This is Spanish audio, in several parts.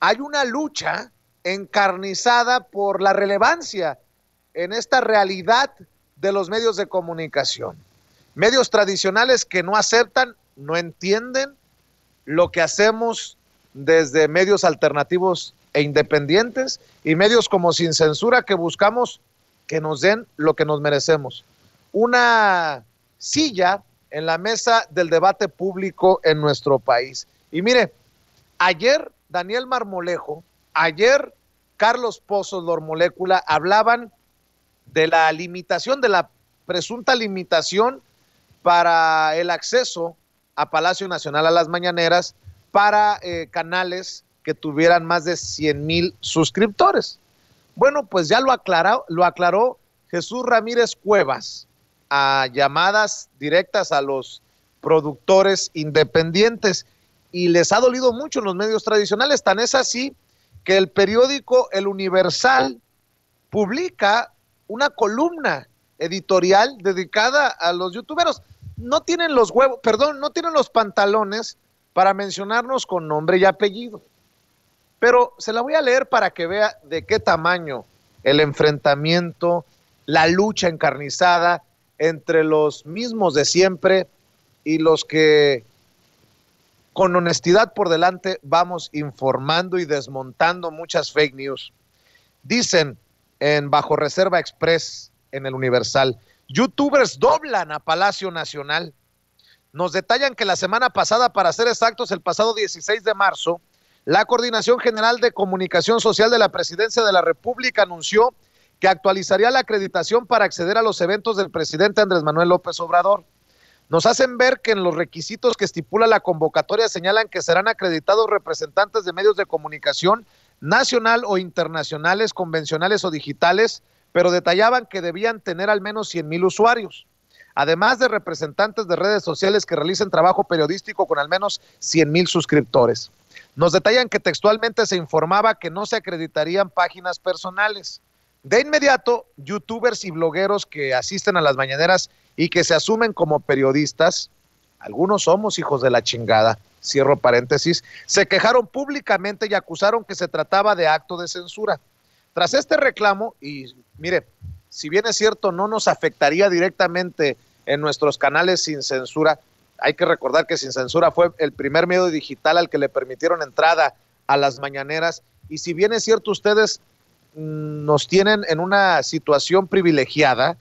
hay una lucha encarnizada por la relevancia en esta realidad de los medios de comunicación. Medios tradicionales que no aceptan, no entienden lo que hacemos desde medios alternativos e independientes y medios como sin censura que buscamos que nos den lo que nos merecemos. Una silla en la mesa del debate público en nuestro país. Y mire, ayer Daniel Marmolejo, ayer Carlos Pozos molécula hablaban de la limitación, de la presunta limitación para el acceso a Palacio Nacional a las mañaneras para eh, canales que tuvieran más de 100 mil suscriptores. Bueno, pues ya lo, aclaró, lo aclaró Jesús Ramírez Cuevas a llamadas directas a los productores independientes y les ha dolido mucho en los medios tradicionales. Tan es así que el periódico El Universal publica una columna editorial dedicada a los youtuberos. No tienen los huevos, perdón, no tienen los pantalones para mencionarnos con nombre y apellido. Pero se la voy a leer para que vea de qué tamaño el enfrentamiento, la lucha encarnizada entre los mismos de siempre y los que con honestidad por delante vamos informando y desmontando muchas fake news. Dicen en Bajo Reserva Express, en el Universal, youtubers doblan a Palacio Nacional. Nos detallan que la semana pasada, para ser exactos, el pasado 16 de marzo, la Coordinación General de Comunicación Social de la Presidencia de la República anunció que actualizaría la acreditación para acceder a los eventos del presidente Andrés Manuel López Obrador nos hacen ver que en los requisitos que estipula la convocatoria señalan que serán acreditados representantes de medios de comunicación nacional o internacionales, convencionales o digitales, pero detallaban que debían tener al menos 100 mil usuarios, además de representantes de redes sociales que realicen trabajo periodístico con al menos 100 mil suscriptores. Nos detallan que textualmente se informaba que no se acreditarían páginas personales. De inmediato, youtubers y blogueros que asisten a las mañaneras y que se asumen como periodistas, algunos somos hijos de la chingada, cierro paréntesis, se quejaron públicamente y acusaron que se trataba de acto de censura. Tras este reclamo, y mire, si bien es cierto, no nos afectaría directamente en nuestros canales sin censura, hay que recordar que sin censura fue el primer medio digital al que le permitieron entrada a las mañaneras, y si bien es cierto, ustedes nos tienen en una situación privilegiada,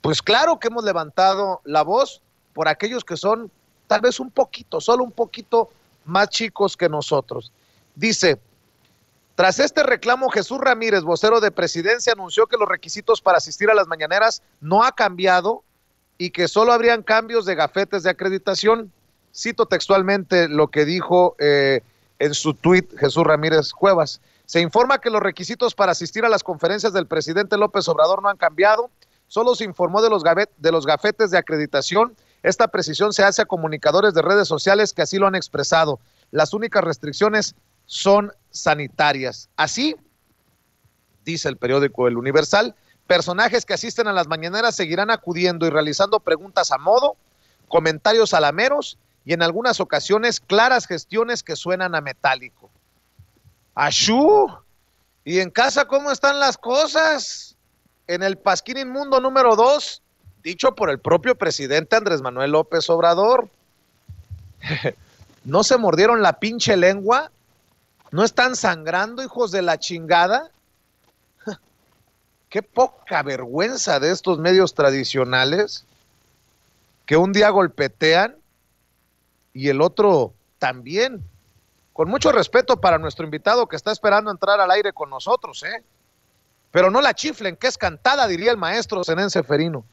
pues claro que hemos levantado la voz por aquellos que son tal vez un poquito, solo un poquito más chicos que nosotros. Dice, tras este reclamo, Jesús Ramírez, vocero de presidencia, anunció que los requisitos para asistir a las mañaneras no ha cambiado y que solo habrían cambios de gafetes de acreditación. Cito textualmente lo que dijo eh, en su tuit Jesús Ramírez Cuevas. Se informa que los requisitos para asistir a las conferencias del presidente López Obrador no han cambiado, solo se informó de los, gafetes de acreditación. Esta precisión se hace a comunicadores de redes sociales que así lo han expresado. Las únicas restricciones son sanitarias. Así, dice el periódico El Universal, personajes que asisten a las mañaneras seguirán acudiendo y realizando preguntas a modo, comentarios alameros y en algunas ocasiones claras gestiones que suenan a metálico. ¡Ashu! ¿Y en casa cómo están las cosas? En el Pasquín Inmundo número 2, dicho por el propio presidente Andrés Manuel López Obrador. ¿No se mordieron la pinche lengua? ¿No están sangrando, hijos de la chingada? Qué poca vergüenza de estos medios tradicionales que un día golpetean y el otro también con mucho respeto para nuestro invitado que está esperando entrar al aire con nosotros, ¿eh? Pero no la chiflen, que es cantada, diría el maestro Senén Ferino.